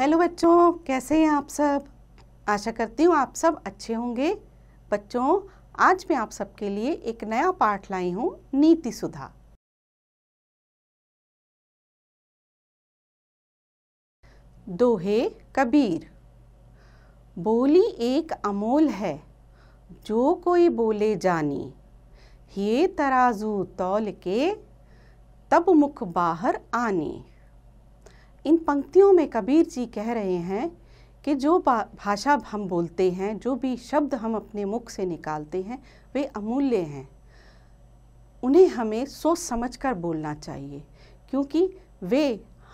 Hello बच्चों कैसे हैं आप सब आशा करती हूँ आप सब अच्छे होंगे बच्चों आज मैं आप सबके लिए एक नया पाठ लाई हूँ नीति सुधा दोहे कबीर बोली एक अमोल है जो कोई बोले जानी ये तराजू तौल के तब मुख बाहर आनी इन पंक्तियों में कबीर जी कह रहे हैं कि जो भाषा हम बोलते हैं जो भी शब्द हम अपने मुख से निकालते हैं वे अमूल्य हैं उन्हें हमें सोच समझकर बोलना चाहिए क्योंकि वे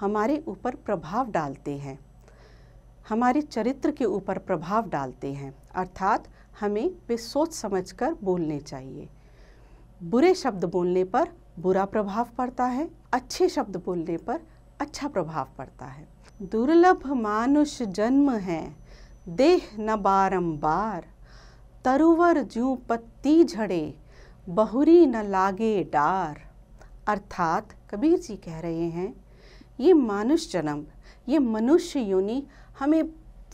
हमारे ऊपर प्रभाव डालते हैं हमारे चरित्र के ऊपर प्रभाव डालते हैं अर्थात हमें वे सोच समझकर बोलने चाहिए बुरे शब्द बोलने पर बुरा प्रभाव पड़ता है अच्छे शब्द बोलने पर अच्छा प्रभाव पड़ता है दुर्लभ मानुष जन्म है देह न बारंबार तरुवर जू पत्ती झड़े बहुरी न लागे डार अर्थात कबीर जी कह रहे हैं ये मानुष जन्म ये मनुष्य योनि हमें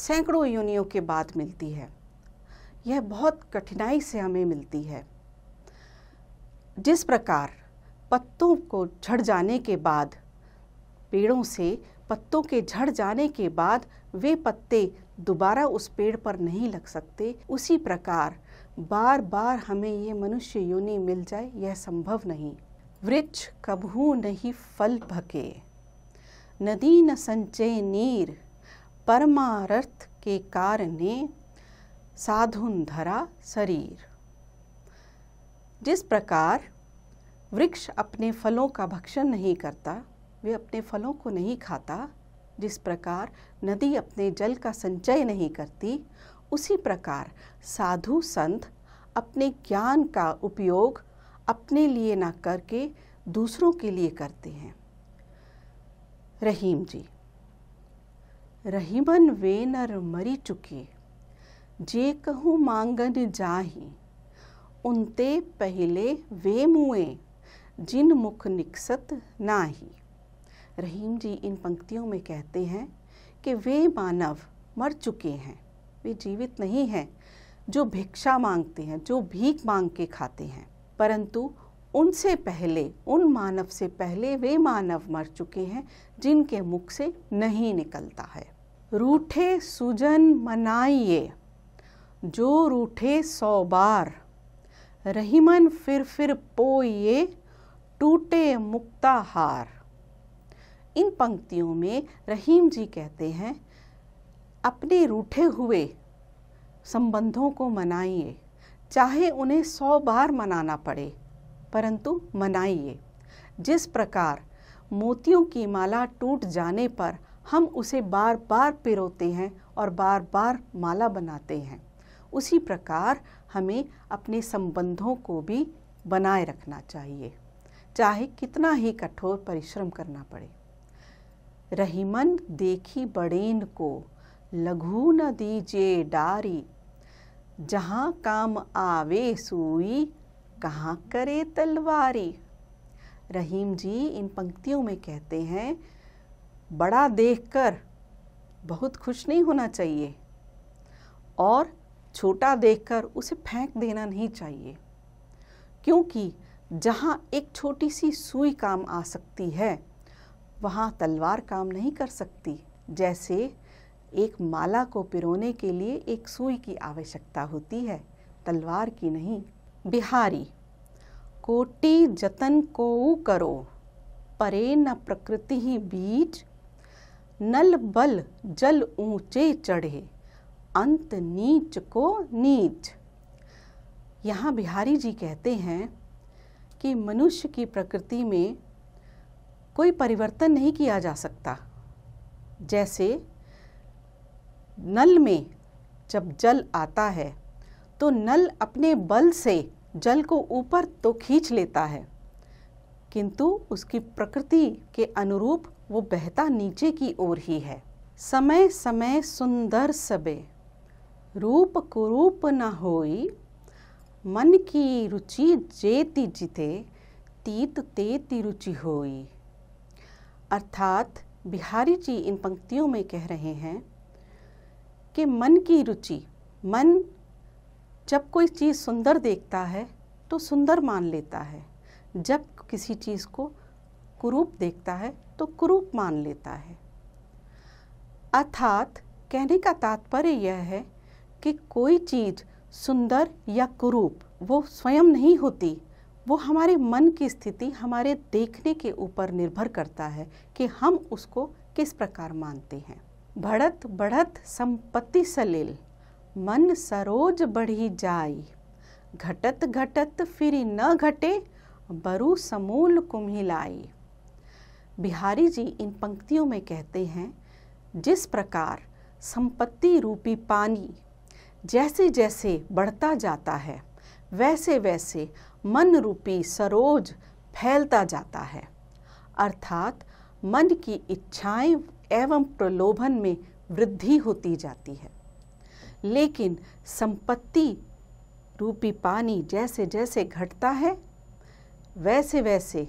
सैकड़ों योनियों के बाद मिलती है यह बहुत कठिनाई से हमें मिलती है जिस प्रकार पत्तों को झड़ जाने के बाद पेड़ों से पत्तों के झड़ जाने के बाद वे पत्ते दोबारा उस पेड़ पर नहीं लग सकते उसी प्रकार बार बार हमें ये मनुष्य योनि मिल जाए यह संभव नहीं वृक्ष कभू नहीं फल भके नदी न संचय नीर परमार्थ के कारण साधुन धरा शरीर जिस प्रकार वृक्ष अपने फलों का भक्षण नहीं करता वे अपने फलों को नहीं खाता जिस प्रकार नदी अपने जल का संचय नहीं करती उसी प्रकार साधु संत अपने ज्ञान का उपयोग अपने लिए ना करके दूसरों के लिए करते हैं रहीम जी रहीमन वे नर मरी चुके जे कहूँ मांगन जाही उनते पहले वे मुए जिन मुख निकसत नाही रहीम जी इन पंक्तियों में कहते हैं कि वे मानव मर चुके हैं वे जीवित नहीं हैं जो भिक्षा मांगते हैं जो भीख मांग के खाते हैं परंतु उनसे पहले उन मानव से पहले वे मानव मर चुके हैं जिनके मुख से नहीं निकलता है रूठे सुजन मनाइए जो रूठे सौ बार रहीमन फिर फिर पोइए टूटे मुक्ता हार इन पंक्तियों में रहीम जी कहते हैं अपने रूठे हुए संबंधों को मनाइए चाहे उन्हें सौ बार मनाना पड़े परंतु मनाइए जिस प्रकार मोतियों की माला टूट जाने पर हम उसे बार बार पिरोते हैं और बार बार माला बनाते हैं उसी प्रकार हमें अपने संबंधों को भी बनाए रखना चाहिए चाहे कितना ही कठोर परिश्रम करना पड़े रहीमन देखी बड़ेन को लघु न दीजे डारी जहाँ काम आवे सुई कहाँ करे तलवारी रहीम जी इन पंक्तियों में कहते हैं बड़ा देखकर बहुत खुश नहीं होना चाहिए और छोटा देखकर उसे फेंक देना नहीं चाहिए क्योंकि जहाँ एक छोटी सी सुई काम आ सकती है वहाँ तलवार काम नहीं कर सकती जैसे एक माला को पिरोने के लिए एक सुई की आवश्यकता होती है तलवार की नहीं बिहारी कोटि जतन को करो परे न प्रकृति ही बीज नल बल जल ऊंचे चढ़े अंत नीच को नीच यहाँ बिहारी जी कहते हैं कि मनुष्य की प्रकृति में कोई परिवर्तन नहीं किया जा सकता जैसे नल में जब जल आता है तो नल अपने बल से जल को ऊपर तो खींच लेता है किंतु उसकी प्रकृति के अनुरूप वो बहता नीचे की ओर ही है समय समय सुंदर सबे रूप कुरूप न होई मन की रुचि जेति जिते तीत तेति रुचि होई अर्थात बिहारी जी इन पंक्तियों में कह रहे हैं कि मन की रुचि मन जब कोई चीज़ सुंदर देखता है तो सुंदर मान लेता है जब किसी चीज़ को कुरूप देखता है तो कुरूप मान लेता है अर्थात कहने का तात्पर्य यह है कि कोई चीज़ सुंदर या कुरूप वो स्वयं नहीं होती वो हमारे मन की स्थिति हमारे देखने के ऊपर निर्भर करता है कि हम उसको किस प्रकार मानते हैं बढ़त बढ़त संपत्ति सलील मन सरोज बढ़ी जाय घटत घटत फिर न घटे बरु समूल कुम्हिलाई बिहारी जी इन पंक्तियों में कहते हैं जिस प्रकार संपत्ति रूपी पानी जैसे जैसे बढ़ता जाता है वैसे वैसे मन रूपी सरोज फैलता जाता है अर्थात मन की इच्छाएं एवं प्रलोभन में वृद्धि होती जाती है लेकिन संपत्ति रूपी पानी जैसे जैसे घटता है वैसे वैसे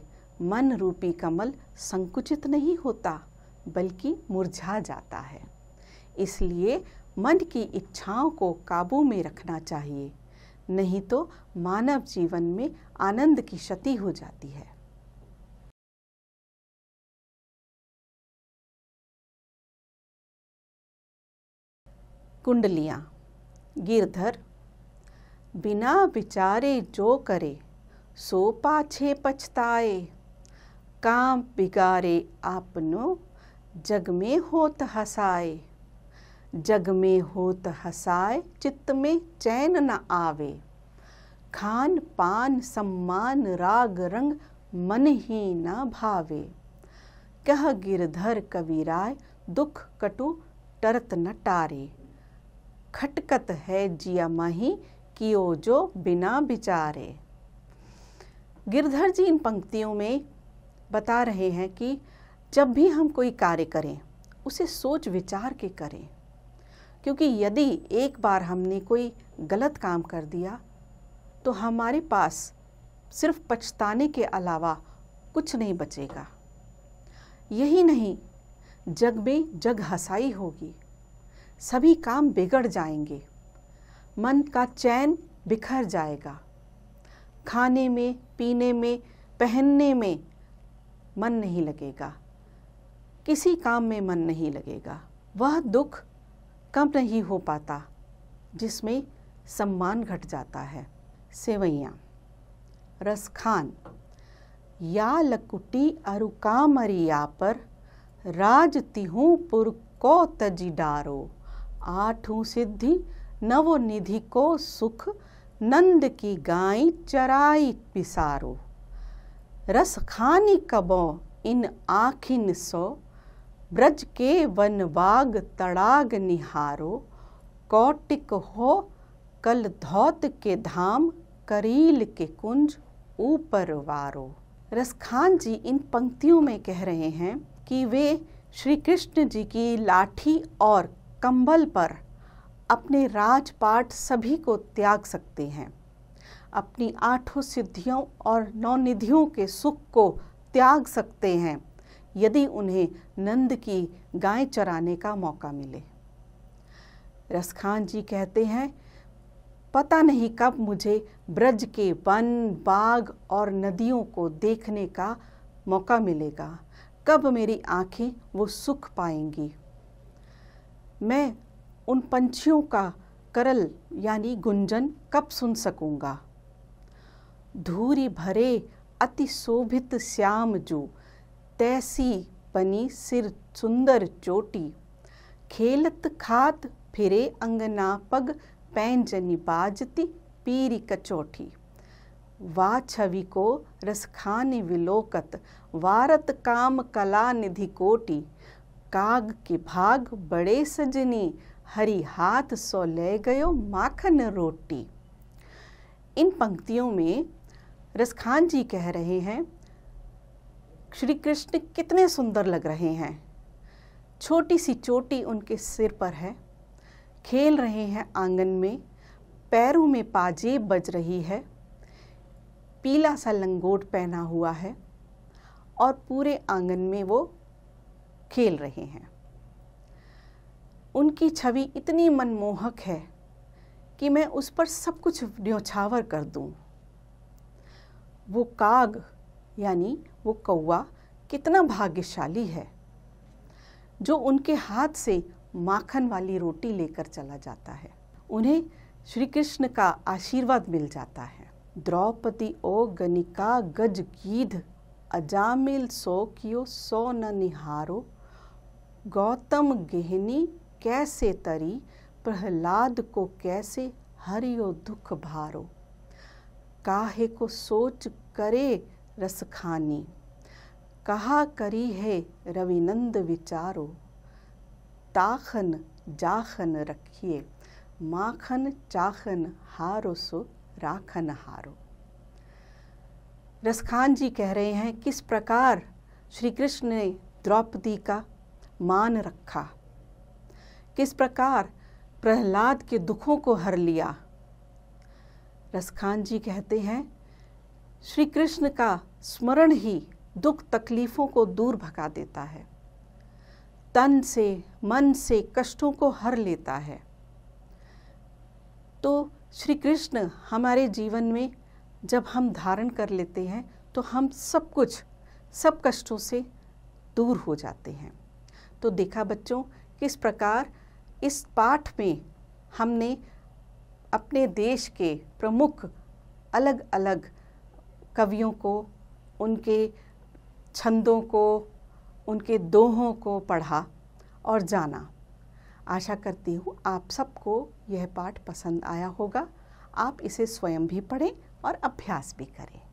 मन रूपी कमल संकुचित नहीं होता बल्कि मुरझा जाता है इसलिए मन की इच्छाओं को काबू में रखना चाहिए नहीं तो मानव जीवन में आनंद की क्षति हो जाती है कुंडलियाँ गिरधर बिना विचारे जो करे सो पाछे पछताए काम बिगारे आपनो जग में होत हसाए जग में होत हसाए चित्त में चैन न आवे खान पान सम्मान राग रंग मन ही न भावे कह गिरधर कविराय दुख कटु टरत न टारे खटकत है जिया माही कियो जो बिना बिचारे गिरधर जी इन पंक्तियों में बता रहे हैं कि जब भी हम कोई कार्य करें उसे सोच विचार के करें क्योंकि यदि एक बार हमने कोई गलत काम कर दिया तो हमारे पास सिर्फ पछताने के अलावा कुछ नहीं बचेगा यही नहीं जग में जग हसाई होगी सभी काम बिगड़ जाएंगे मन का चैन बिखर जाएगा खाने में पीने में पहनने में मन नहीं लगेगा किसी काम में मन नहीं लगेगा वह दुख कम नहीं हो पाता जिसमें सम्मान घट जाता है सेवैया रसखान या लकुटी अरुका मरिया पर राज तिहू पुर को तजी डारो आठू सिद्धि नव निधि को सुख नंद की गाय चराई पिसारो रस खानी कबो इन आखिन सो ब्रज के वनवाग तड़ाग निहारो कौटिक हो कल धौत के धाम करील के कुंज ऊपर वारो रसखान जी इन पंक्तियों में कह रहे हैं कि वे श्री कृष्ण जी की लाठी और कंबल पर अपने राजपाट सभी को त्याग सकते हैं अपनी आठों सिद्धियों और नौ निधियों के सुख को त्याग सकते हैं यदि उन्हें नंद की गाय चराने का मौका मिले रसखान जी कहते हैं पता नहीं कब मुझे ब्रज के वन बाग और नदियों को देखने का मौका मिलेगा कब मेरी आंखें वो सुख पाएंगी मैं उन पंछियों का करल यानी गुंजन कब सुन सकूंगा धूरी भरे अति शोभित श्याम जो तैसी बनी सिर सुंदर चोटी खेलत खात फिरे अंगना पग पैंजनी बाजती पीरी कचोटी वा छवि को रसखान विलोकत वारत काम कला निधि कोटि काग के भाग बड़े सजनी हरी हाथ सो ले गयो माखन रोटी इन पंक्तियों में रसखान जी कह रहे हैं श्री कृष्ण कितने सुंदर लग रहे हैं छोटी सी चोटी उनके सिर पर है खेल रहे हैं आंगन में पैरों में पाजेब बज रही है पीला सा लंगोट पहना हुआ है और पूरे आंगन में वो खेल रहे हैं उनकी छवि इतनी मनमोहक है कि मैं उस पर सब कुछ न्योछावर कर दूं। वो काग यानी वो कौवा कितना भाग्यशाली है जो उनके हाथ से माखन वाली रोटी लेकर चला जाता है उन्हें श्री कृष्ण का आशीर्वाद मिल जाता है द्रौपदी ओ गणिका गज गीध अजामिल सो कियो सो न निहारो गौतम गहनी कैसे तरी प्रहलाद को कैसे हरियो दुख भारो काहे को सोच करे रसखानी कहा करी है रविनंद विचारो ताखन जाखन रखिए माखन चाखन हारो सो राखन हारो रसखान जी कह रहे हैं किस प्रकार श्री कृष्ण ने द्रौपदी का मान रखा किस प्रकार प्रहलाद के दुखों को हर लिया रसखान जी कहते हैं श्री कृष्ण का स्मरण ही दुख तकलीफ़ों को दूर भगा देता है तन से मन से कष्टों को हर लेता है तो श्री कृष्ण हमारे जीवन में जब हम धारण कर लेते हैं तो हम सब कुछ सब कष्टों से दूर हो जाते हैं तो देखा बच्चों किस प्रकार इस पाठ में हमने अपने देश के प्रमुख अलग अलग कवियों को उनके छंदों को उनके दोहों को पढ़ा और जाना आशा करती हूँ आप सबको यह पाठ पसंद आया होगा आप इसे स्वयं भी पढ़ें और अभ्यास भी करें